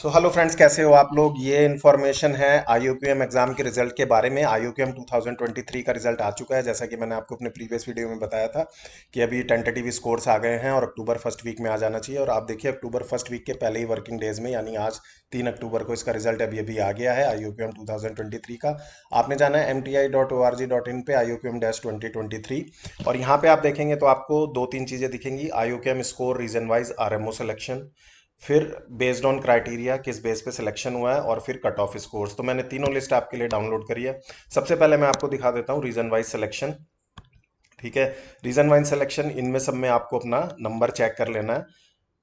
so hello friends कैसे हो आप लोग ये इन्फॉर्मेशन है आई एग्ज़ाम के रिजल्ट के बारे में आई 2023 का रिजल्ट आ चुका है जैसा कि मैंने आपको अपने प्रीवियस वीडियो में बताया था कि अभी टेंटेटिव स्कोर्स आ गए हैं और अक्टूबर फर्स्ट वीक में आ जाना चाहिए और आप देखिए अक्टूबर फर्स्ट वीक के पहले ही वर्किंग डेज में यानी आज तीन अक्टूबर को इसका रिजल्ट अभी अभी आ गया है आई ओ का आपने जाना है M T I dot O R G dot in पे I dash twenty twenty three और यहाँ पे आप देखेंगे तो आपको दो तीन चीज़ें दिखेंगी I score region wise R M O selection फिर बेस्ड ऑन क्राइटेरिया किस बेस पे सिलेक्शन हुआ है और फिर कट ऑफ स्कोर्स तो मैंने तीनों लिस्ट आपके लिए डाउनलोड करी है सबसे पहले मैं आपको दिखा देता हूँ रीजन वाइज सिलेक्शन ठीक है रीजन वाइज सिलेक्शन इनमें सब में आपको अपना नंबर चेक कर लेना है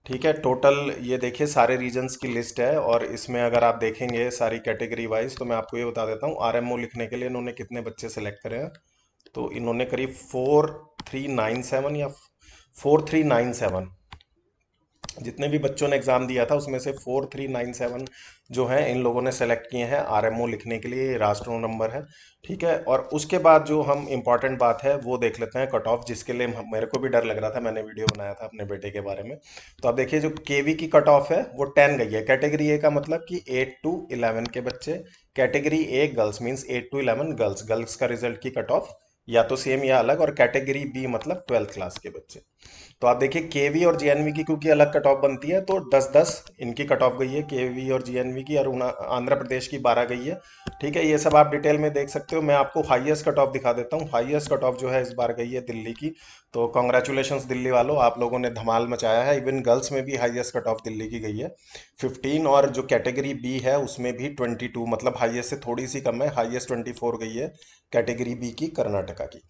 ठीक है टोटल ये देखिए सारे रीजन्स की लिस्ट है और इसमें अगर आप देखेंगे सारी कैटेगरी वाइज तो मैं आपको ये बता देता हूँ आर लिखने के लिए इन्होंने कितने बच्चे सेलेक्ट करे हैं तो इन्होंने करीब फोर थ्री नाइन सेवन या फोर थ्री नाइन सेवन जितने भी बच्चों ने एग्ज़ाम दिया था उसमें से फोर थ्री नाइन सेवन जो है इन लोगों ने सेलेक्ट किए हैं आरएमओ लिखने के लिए राष्ट्र नंबर है ठीक है और उसके बाद जो हम इम्पॉर्टेंट बात है वो देख लेते हैं कट ऑफ जिसके लिए मेरे को भी डर लग रहा था मैंने वीडियो बनाया था अपने बेटे के बारे में तो आप देखिए जो वी की कट ऑफ है वो टेन गई है कैटेगरी ए का मतलब कि एट टू इलेवन के बच्चे category A girls means eight to eleven girls girls का रिजल्ट की कट ऑफ या तो सेम या अलग और कैटेगरी बी मतलब ट्वेल्थ क्लास के बच्चे तो आप देखिए वी और जीएनवी की क्योंकि अलग कट ऑफ बनती है तो 10 10 इनकी कट ऑफ गई है वी और जीएनवी की और आंध्र प्रदेश की 12 गई है ठीक है ये सब आप डिटेल में देख सकते हो मैं आपको हाईएस्ट कट ऑफ दिखा देता हूँ हाईएस्ट कट ऑफ जो है इस बार गई है दिल्ली की तो कॉन्ग्रेचुलेशन दिल्ली वालों आप लोगों ने धमाल मचाया है इवन गर्ल्स में भी हाइएस्ट कट ऑफ दिल्ली की गई है फिफ्टीन और जो कैटेगरी बी है उसमें भी ट्वेंटी मतलब हाइएस्ट से थोड़ी सी कम है हाइएस्ट ट्वेंटी गई है कैटेगरी बी की कर्नाटका की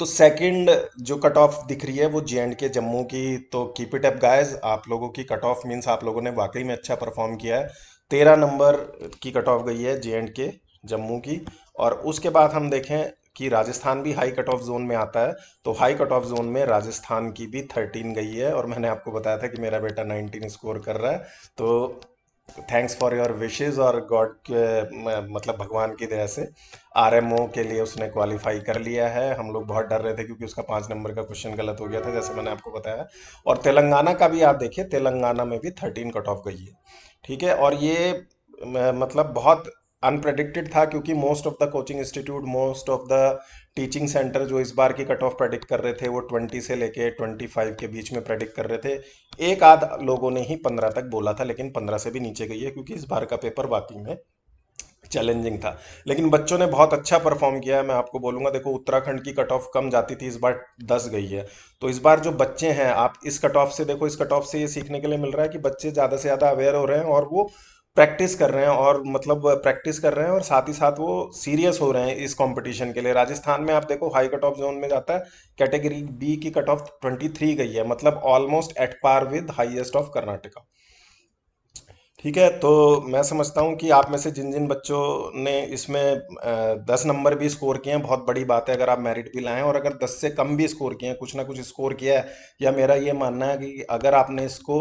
तो सेकंड जो कट ऑफ दिख रही है वो जे एंड के जम्मू की तो कीप इट अप गाइस आप लोगों की कट ऑफ मीन्स आप लोगों ने वाकई में अच्छा परफॉर्म किया है तेरह नंबर की कट ऑफ गई है जे एंड के जम्मू की और उसके बाद हम देखें कि राजस्थान भी हाई कट ऑफ जोन में आता है तो हाई कट ऑफ जोन में राजस्थान की भी थर्टीन गई है और मैंने आपको बताया था कि मेरा बेटा नाइनटीन स्कोर कर रहा है तो थैंक्स फॉर योर विशेज़ और गॉड के मतलब भगवान की दया से आर के लिए उसने क्वालिफाई कर लिया है हम लोग बहुत डर रहे थे क्योंकि उसका पाँच नंबर का क्वेश्चन गलत हो गया था जैसे मैंने आपको बताया और तेलंगाना का भी आप देखिए तेलंगाना में भी थर्टीन कट ऑफ गई है ठीक है और ये मतलब बहुत अनप्रडिक्टेड था क्योंकि most of the coaching institute most of the teaching centre जो इस बार की कट ऑफ प्रेडिक्ट कर रहे थे वो 20 से लेके 25 के बीच में प्रेडिक्ट कर रहे थे एक आध लोगों ने ही 15 तक बोला था लेकिन 15 से भी नीचे गई है क्योंकि इस बार का पेपर वाकई में चैलेंजिंग था लेकिन बच्चों ने बहुत अच्छा परफॉर्म किया है मैं आपको बोलूंगा देखो उत्तराखंड की कट ऑफ कम जाती थी इस बार दस गई है तो इस बार जो बच्चे हैं आप इस कट ऑफ से देखो इस कट ऑफ से ये सीखने के लिए मिल रहा है कि बच्चे ज़्यादा से ज़्यादा अवेयर हो रहे हैं और वो प्रैक्टिस कर रहे हैं और मतलब प्रैक्टिस कर रहे हैं और साथ ही साथ वो सीरियस हो रहे हैं इस कंपटीशन के लिए राजस्थान में आप देखो हाई कट ऑफ जोन में जाता है कैटेगरी बी की कट ऑफ ट्वेंटी थ्री गई है मतलब almost at par with highest of Karnataka ठीक है तो मैं समझता हूँ कि आप में से जिन जिन बच्चों ने इसमें दस नंबर भी स्कोर किए हैं बहुत बड़ी बात है अगर आप मेरिट भी लाएं और अगर दस से कम भी स्कोर किए हैं कुछ ना कुछ स्कोर किया है या मेरा ये मानना है कि अगर आपने इसको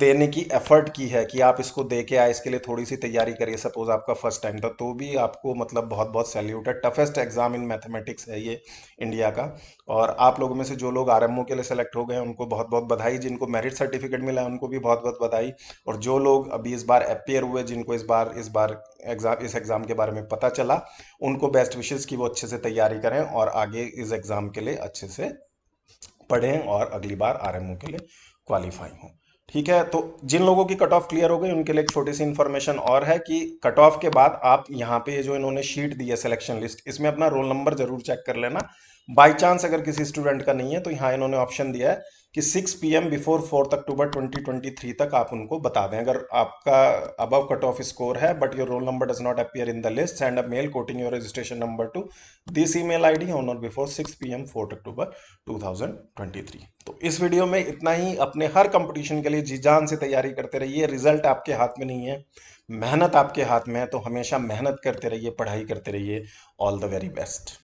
देने की एफर्ट की है कि आप इसको दे के आए इसके लिए थोड़ी सी तैयारी करिए सपोज आपका फर्स्ट टाइम था तो भी आपको मतलब बहुत बहुत सैल्यूट है टफेस्ट एग्जाम इन मैथमेटिक्स है ये इंडिया का और आप लोगों में से जो लोग आर के लिए सेलेक्ट हो गए हैं उनको बहुत बहुत बधाई जिनको मेरिट सर्टिफिकेट मिला है उनको भी बहुत बहुत बधाई और जो लोग अभी इस बार अपेयर हुए जिनको इस बार इस बार एग्जाम इस एग्ज़ाम के बारे में पता चला उनको बेस्ट विशेष की वो अच्छे से तैयारी करें और आगे इस एग्ज़ाम के लिए अच्छे से पढ़ें और अगली बार आर के लिए क्वालिफाई हों ठीक है तो जिन लोगों की कट ऑफ क्लियर हो गई उनके लिए एक छोटी सी इन्फॉर्मेशन और है कि कट ऑफ के बाद आप यहाँ पे जो इन्होंने शीट दी है सिलेक्शन लिस्ट इसमें अपना रोल नंबर जरूर चेक कर लेना बाई चांस अगर किसी स्टूडेंट का नहीं है तो यहाँ इन्होंने ऑप्शन दिया है कि 6 पीएम बिफोर फोर्थ अक्टूबर 2023 तक आप उनको बता दें अगर आपका अबव कट ऑफ स्कोर है but your roll number does not appear in the list send a mail quoting your registration number to this email ID on or before 6 PM 4 October 2023 तो इस वीडियो में इतना ही अपने हर competition के लिए जी जान से तैयारी करते रहिए रिजल्ट आपके हाथ में नहीं है मेहनत आपके हाथ में है तो हमेशा मेहनत करते रहिए पढ़ाई करते रहिए ऑल द वेरी बेस्ट